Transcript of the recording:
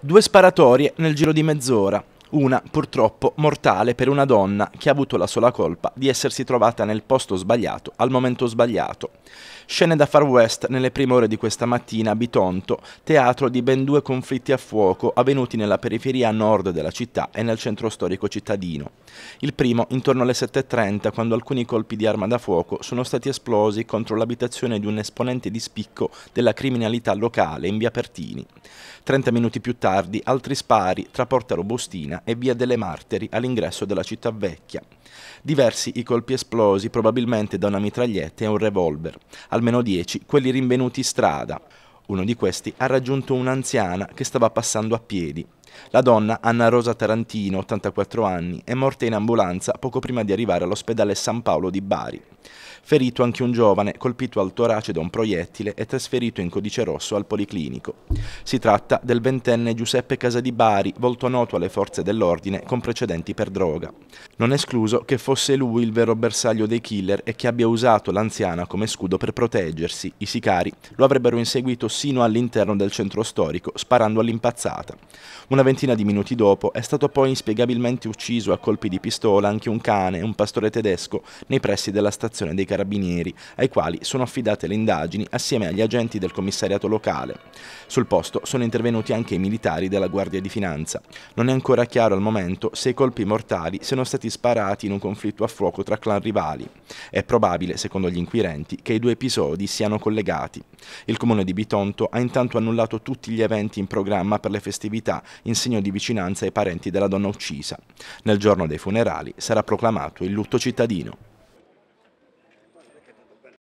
due sparatorie nel giro di mezz'ora una purtroppo mortale per una donna che ha avuto la sola colpa di essersi trovata nel posto sbagliato al momento sbagliato. Scene da far west nelle prime ore di questa mattina a Bitonto, teatro di ben due conflitti a fuoco avvenuti nella periferia nord della città e nel centro storico cittadino. Il primo intorno alle 7.30 quando alcuni colpi di arma da fuoco sono stati esplosi contro l'abitazione di un esponente di spicco della criminalità locale in via Pertini. 30 minuti più tardi altri spari tra Porta Robustina e via delle Martiri all'ingresso della città vecchia. Diversi i colpi esplosi probabilmente da una mitraglietta e un revolver, almeno dieci quelli rinvenuti strada. Uno di questi ha raggiunto un'anziana che stava passando a piedi. La donna, Anna Rosa Tarantino, 84 anni, è morta in ambulanza poco prima di arrivare all'ospedale San Paolo di Bari. Ferito anche un giovane, colpito al torace da un proiettile e trasferito in codice rosso al policlinico. Si tratta del ventenne Giuseppe Casadibari, volto noto alle forze dell'ordine con precedenti per droga. Non è escluso che fosse lui il vero bersaglio dei killer e che abbia usato l'anziana come scudo per proteggersi. I sicari lo avrebbero inseguito sino all'interno del centro storico, sparando all'impazzata. Una ventina di minuti dopo è stato poi inspiegabilmente ucciso a colpi di pistola anche un cane e un pastore tedesco nei pressi della stazione dei carabinieri, ai quali sono affidate le indagini assieme agli agenti del commissariato locale. Sul posto sono intervenuti anche i militari della Guardia di Finanza. Non è ancora chiaro al momento se i colpi mortali siano stati sparati in un conflitto a fuoco tra clan rivali. È probabile, secondo gli inquirenti, che i due episodi siano collegati. Il comune di Bitonto ha intanto annullato tutti gli eventi in programma per le festività in segno di vicinanza ai parenti della donna uccisa. Nel giorno dei funerali sarà proclamato il lutto cittadino.